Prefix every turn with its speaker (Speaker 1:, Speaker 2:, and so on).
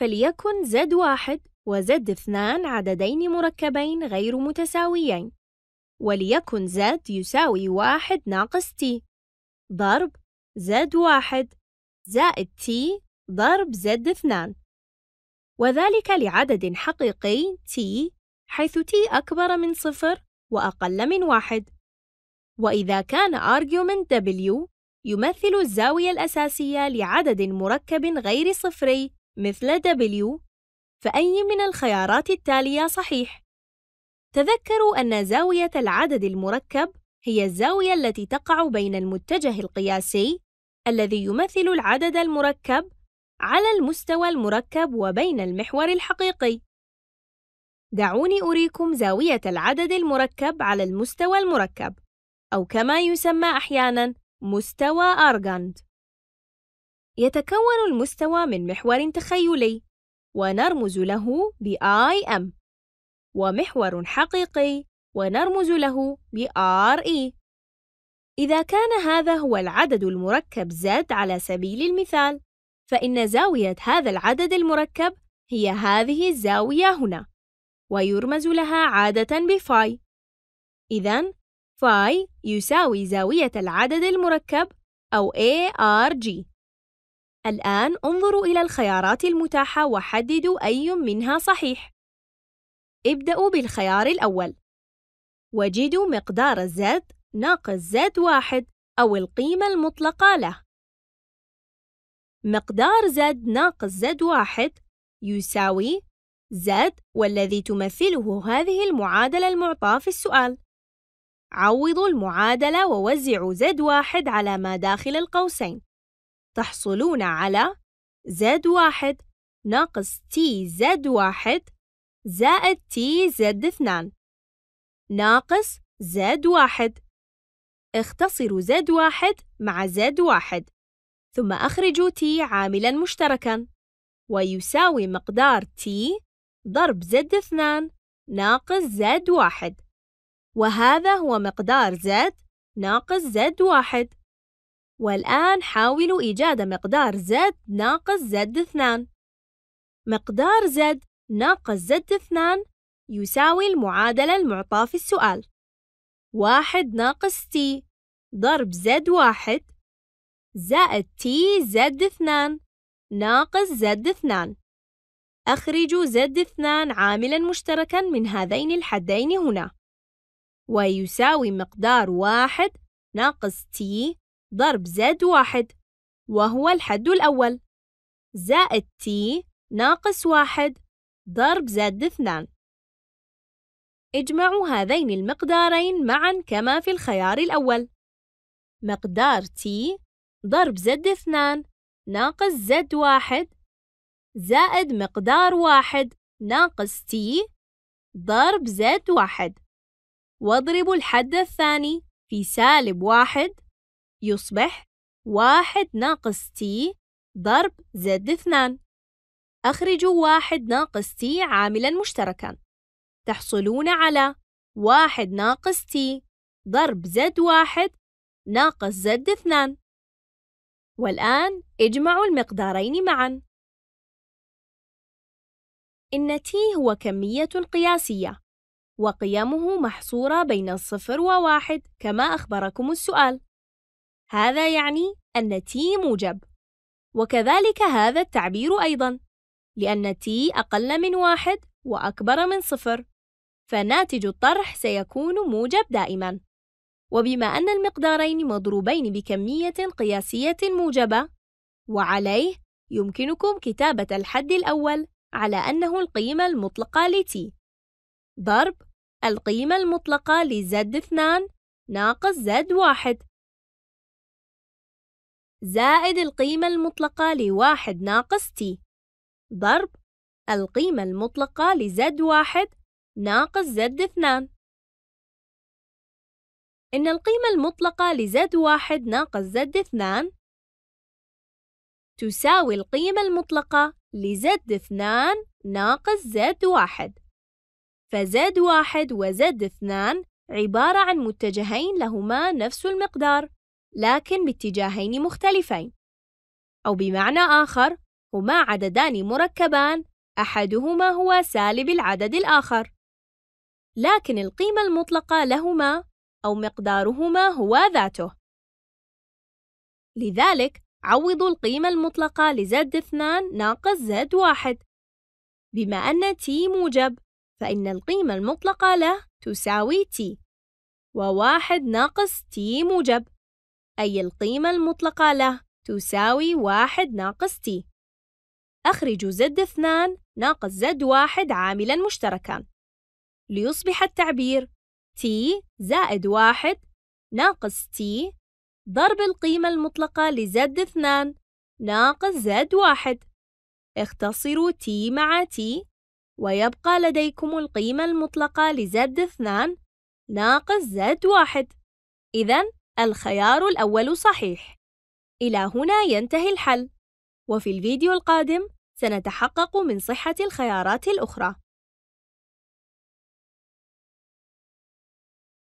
Speaker 1: فليكن Z1 وZ2 عددين مركبين غير متساويين وليكن Z يساوي 1 ناقص T ضرب Z1 زائد T ضرب Z2 وذلك لعدد حقيقي T حيث T أكبر من صفر وأقل من واحد وإذا كان argument W يمثل الزاوية الأساسية لعدد مركب غير صفري مثل W فأي من الخيارات التالية صحيح؟ تذكروا أن زاوية العدد المركب هي الزاوية التي تقع بين المتجه القياسي الذي يمثل العدد المركب على المستوى المركب وبين المحور الحقيقي. دعوني أريكم زاوية العدد المركب على المستوى المركب، أو كما يسمى أحيانًا مستوى أرغاند يتكون المستوى من محور تخيلي ونرمز له بـ I M ومحور حقيقي ونرمز له ب RE إذا كان هذا هو العدد المركب Z على سبيل المثال فإن زاوية هذا العدد المركب هي هذه الزاوية هنا ويرمز لها عادة بفاي إذن فاي يساوي زاوية العدد المركب أو ARG الآن انظروا إلى الخيارات المتاحة وحددوا أي منها صحيح. ابدأوا بالخيار الأول. وجدوا مقدار الزد ناقص زد واحد أو القيمة المطلقة له. مقدار زد ناقص زد واحد يساوي زد والذي تمثله هذه المعادلة المعطاة في السؤال. عوضوا المعادلة ووزعوا زد واحد على ما داخل القوسين. تحصلون على Z1 ناقص TZ1 زائد TZ2 ناقص Z1 اختصروا Z1 مع Z1 ثم أخرجوا T عاملاً مشتركاً ويساوي مقدار T ضرب Z2 ناقص Z1 وهذا هو مقدار Z ناقص Z1 والآن حاولوا إيجاد مقدار Z ناقص Z2 مقدار Z ناقص Z2 يساوي المعادلة المعطاة في السؤال واحد ناقص T ضرب Z واحد زائد T Z اثنان ناقص Z اثنان أخرجوا Z اثنان عاملا مشتركا من هذين الحدين هنا ويساوي مقدار واحد ناقص T ضرب زد واحد وهو الحد الأول زائد تي ناقص واحد ضرب زد اثنان اجمعوا هذين المقدارين معا كما في الخيار الأول مقدار تي ضرب زد اثنان ناقص زد واحد زائد مقدار واحد ناقص تي ضرب زد واحد واضربوا الحد الثاني في سالب واحد يصبح واحد ناقص تي ضرب زد اثنان أخرج واحد ناقص تي عاملا مشتركا تحصلون على واحد ناقص تي ضرب زد واحد ناقص زد اثنان والآن اجمعوا المقدارين معا إن تي هو كمية قياسية وقيمه محصورة بين الصفر وواحد كما أخبركم السؤال هذا يعني أن تي موجب وكذلك هذا التعبير أيضا لأن تي أقل من واحد وأكبر من صفر فناتج الطرح سيكون موجب دائما وبما أن المقدارين مضروبين بكمية قياسية موجبة وعليه يمكنكم كتابة الحد الأول على أنه القيمة المطلقة لتي ضرب القيمة المطلقة لزد 2 ناقص زد 1 زائد القيمة المطلقة لواحد ناقص تي ضرب القيمة المطلقة لزد واحد ناقص زد اثنان إن القيمة المطلقة لزد واحد ناقص زد اثنان تساوي القيمة المطلقة لزد اثنان ناقص زد واحد فزد واحد وزد اثنان عبارة عن متجهين لهما نفس المقدار لكن باتجاهين مختلفين أو بمعنى آخر هما عددان مركبان أحدهما هو سالب العدد الآخر لكن القيمة المطلقة لهما أو مقدارهما هو ذاته لذلك عوضوا القيمة المطلقة لزد 2 ناقص z 1 بما أن t موجب فإن القيمة المطلقة له تساوي t وواحد ناقص t موجب أي القيمة المطلقة له تساوي واحد ناقص تي أخرج زد اثنان ناقص زد واحد عاملا مشتركا ليصبح التعبير تي زائد واحد ناقص تي ضرب القيمة المطلقة لزد اثنان ناقص زد واحد اختصروا تي مع تي ويبقى لديكم القيمة المطلقة لزد اثنان ناقص زد واحد إذن الخيار الأول صحيح إلى هنا ينتهي الحل وفي الفيديو القادم سنتحقق من صحة الخيارات الأخرى